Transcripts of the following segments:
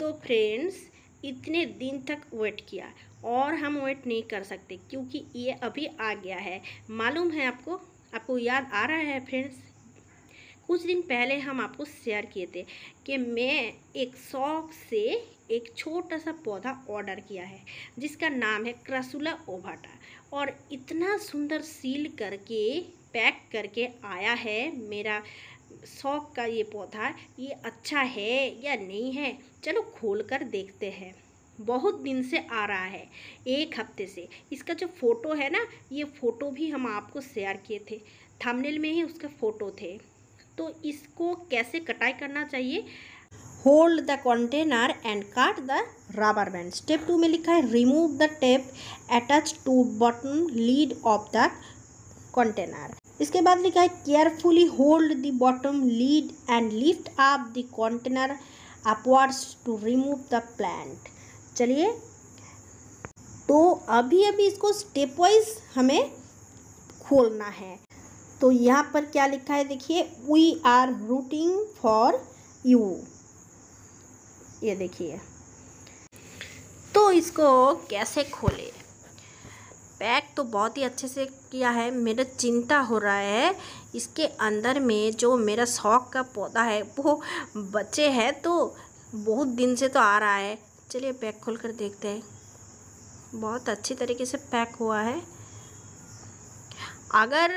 तो फ्रेंड्स इतने दिन तक वेट किया और हम वेट नहीं कर सकते क्योंकि ये अभी आ गया है मालूम है आपको आपको याद आ रहा है फ्रेंड्स कुछ दिन पहले हम आपको शेयर किए थे कि मैं एक शौक से एक छोटा सा पौधा ऑर्डर किया है जिसका नाम है क्रसुला ओभाटा और इतना सुंदर सील करके पैक करके आया है मेरा शौक का ये पौधा ये अच्छा है या नहीं है चलो खोल कर देखते हैं बहुत दिन से आ रहा है एक हफ्ते से इसका जो फ़ोटो है ना ये फ़ोटो भी हम आपको शेयर किए थे थंबनेल में ही उसके फ़ोटो थे तो इसको कैसे कटाई करना चाहिए hold the container and cut the rubber band step two में लिखा है remove the tape attach to bottom lid of the container इसके बाद लिखा है carefully hold the bottom lid and lift up the container upwards to remove the plant चलिए तो अभी अभी इसको स्टेप वाइज हमें खोलना है तो यहाँ पर क्या लिखा है देखिए we are rooting for you ये देखिए तो इसको कैसे खोले पैक तो बहुत ही अच्छे से किया है मेरा चिंता हो रहा है इसके अंदर में जो मेरा शौक का पौधा है वो बचे है तो बहुत दिन से तो आ रहा है चलिए पैक खोल कर देखते हैं बहुत अच्छी तरीके से पैक हुआ है अगर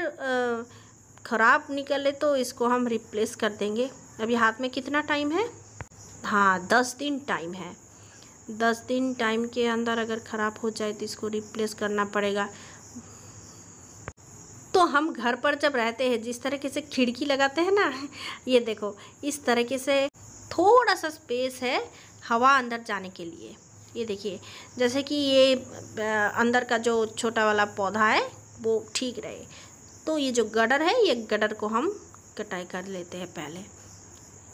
ख़राब निकले तो इसको हम रिप्लेस कर देंगे अभी हाथ में कितना टाइम है हाँ दस दिन टाइम है दस दिन टाइम के अंदर अगर ख़राब हो जाए तो इसको रिप्लेस करना पड़ेगा तो हम घर पर जब रहते हैं जिस तरीके से खिड़की लगाते हैं ना ये देखो इस तरीके से थोड़ा सा स्पेस है हवा अंदर जाने के लिए ये देखिए जैसे कि ये अंदर का जो छोटा वाला पौधा है वो ठीक रहे तो ये जो गडर है ये गडर को हम कटाई कर लेते हैं पहले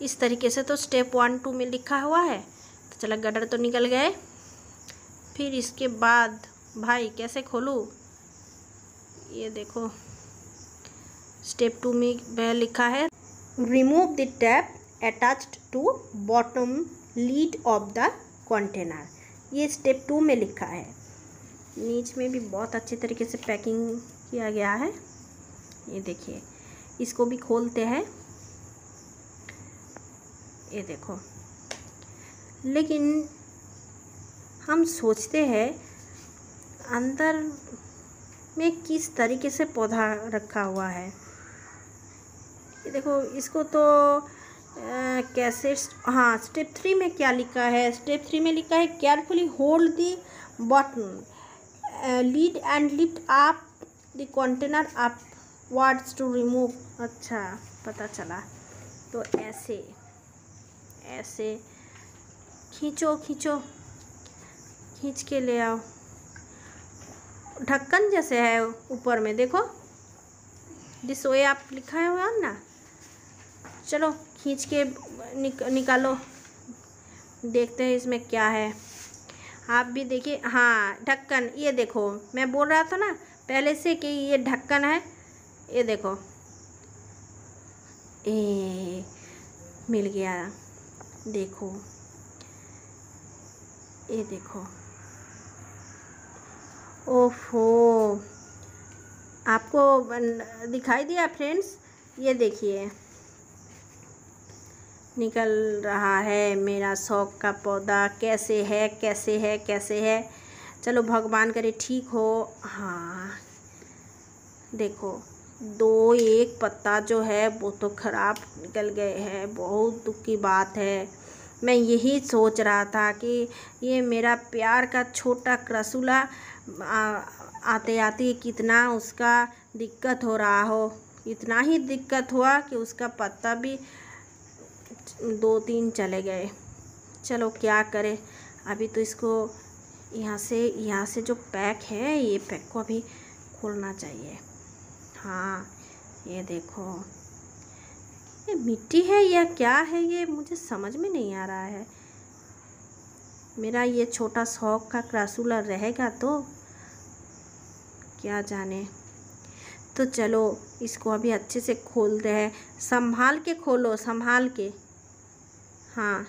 इस तरीके से तो स्टेप वन टू में लिखा हुआ है तो चला गटर तो निकल गए फिर इसके बाद भाई कैसे खोलूँ ये देखो स्टेप टू में वह लिखा है remove the tape attached to bottom lid of the container ये स्टेप टू में लिखा है नीच में भी बहुत अच्छे तरीके से पैकिंग किया गया है ये देखिए इसको भी खोलते हैं ये देखो लेकिन हम सोचते हैं अंदर में किस तरीके से पौधा रखा हुआ है देखो इसको तो आ, कैसे हाँ स्टेप थ्री में क्या लिखा है स्टेप थ्री में लिखा है carefully hold the bottom lid and lift up the container upwards to remove अच्छा पता चला तो ऐसे ऐसे खींचो खींचो खींच के ले आओ ढक्कन जैसे है ऊपर में देखो जिस वे आप लिखा है हुआ ना चलो खींच के निक, निकालो देखते हैं इसमें क्या है आप भी देखिए हाँ ढक्कन ये देखो मैं बोल रहा था ना पहले से कि ये ढक्कन है ये देखो ए मिल गया देखो ये देखो ओफो आपको दिखाई दिया फ्रेंड्स ये देखिए निकल रहा है मेरा शौक का पौधा कैसे है कैसे है कैसे है चलो भगवान करे ठीक हो हाँ देखो दो एक पत्ता जो है वो तो ख़राब निकल गए हैं बहुत दुख की बात है मैं यही सोच रहा था कि ये मेरा प्यार का छोटा क्रसुला आते आते कितना उसका दिक्कत हो रहा हो इतना ही दिक्कत हुआ कि उसका पत्ता भी दो तीन चले गए चलो क्या करें अभी तो इसको यहाँ से यहाँ से जो पैक है ये पैक को अभी खोलना चाहिए हाँ ये देखो ये मिट्टी है या क्या है ये मुझे समझ में नहीं आ रहा है मेरा ये छोटा शौक का क्रासूला रहेगा तो क्या जाने तो चलो इसको अभी अच्छे से खोलते हैं संभाल के खोलो संभाल के हाँ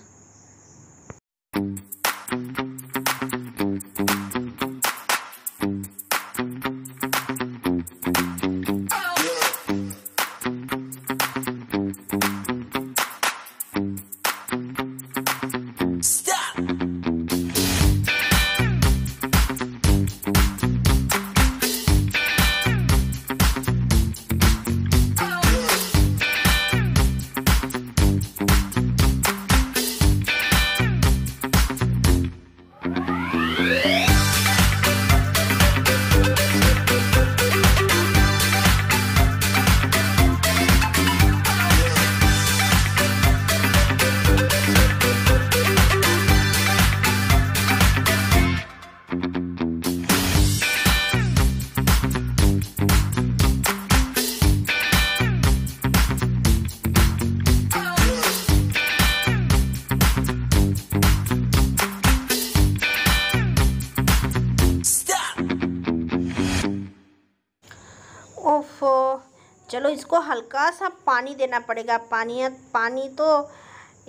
चलो इसको हल्का सा पानी देना पड़ेगा पानी पानी तो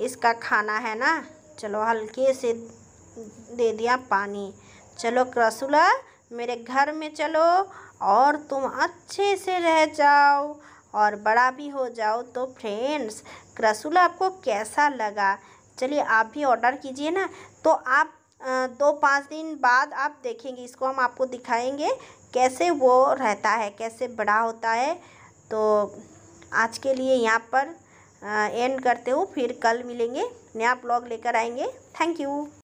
इसका खाना है ना चलो हल्के से दे दिया पानी चलो क्रसुला मेरे घर में चलो और तुम अच्छे से रह जाओ और बड़ा भी हो जाओ तो फ्रेंड्स क्रसुला आपको कैसा लगा चलिए आप भी ऑर्डर कीजिए ना तो आप दो पाँच दिन बाद आप देखेंगे इसको हम आपको दिखाएंगे कैसे वो रहता है कैसे बड़ा होता है तो आज के लिए यहाँ पर एंड करते हूँ फिर कल मिलेंगे नया ब्लॉग लेकर आएंगे थैंक यू